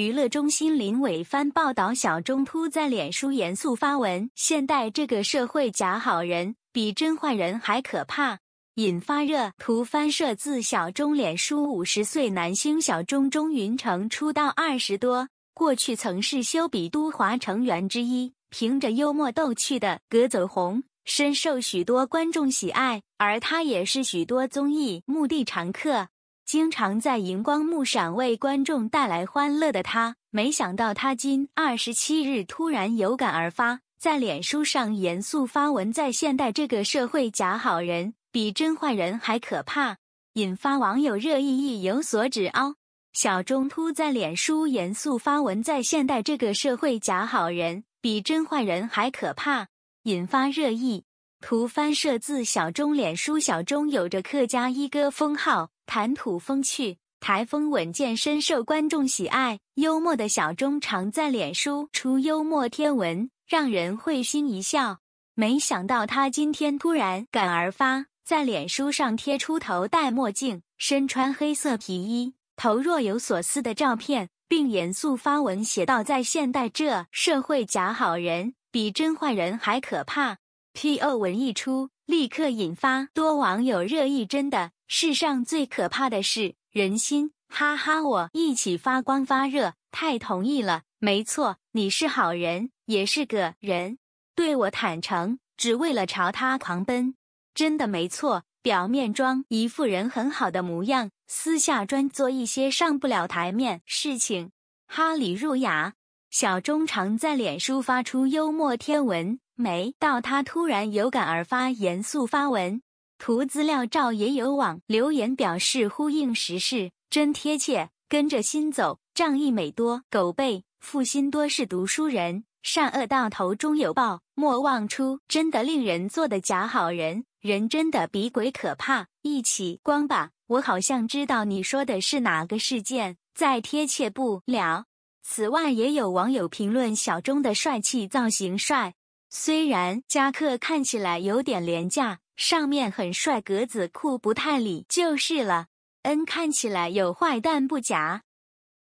娱乐中心林伟帆报道，小钟突在脸书严肃发文：“现代这个社会，假好人比真坏人还可怕。”引发热图翻摄自小钟脸书。五十岁男星小钟钟云成出道二十多，过去曾是修比都华成员之一，凭着幽默逗趣的格子红，深受许多观众喜爱。而他也是许多综艺目的常客。经常在荧光幕上为观众带来欢乐的他，没想到他今二十七日突然有感而发，在脸书上严肃发文：在现代这个社会，假好人比真坏人还可怕，引发网友热议，意有所指哦。小中突在脸书严肃发文：在现代这个社会，假好人比真坏人还可怕，引发热议。图翻摄自小钟脸书。小钟有着客家一哥封号，谈吐风趣，台风稳健，深受观众喜爱。幽默的小钟常在脸书出幽默贴文，让人会心一笑。没想到他今天突然感而发，在脸书上贴出头戴墨镜、身穿黑色皮衣、头若有所思的照片，并严肃发文写道：“在现代这社会，假好人比真坏人还可怕。” P.O. 文一出，立刻引发多网友热议。真的，世上最可怕的是人心。哈哈，我一起发光发热，太同意了。没错，你是好人，也是个人。对我坦诚，只为了朝他狂奔。真的没错，表面装一副人很好的模样，私下专做一些上不了台面事情。哈里入雅小中常在脸书发出幽默天文。没到他突然有感而发，严肃发文，图资料照也有网留言表示呼应时事，真贴切，跟着心走，仗义美多狗背，负心多是读书人，善恶到头终有报，莫忘出真的令人做的假好人，人真的比鬼可怕，一起光吧。我好像知道你说的是哪个事件，再贴切不了。此外，也有网友评论小钟的帅气造型帅。虽然夹克看起来有点廉价，上面很帅，格子裤不太理就是了。嗯，看起来有坏蛋不假。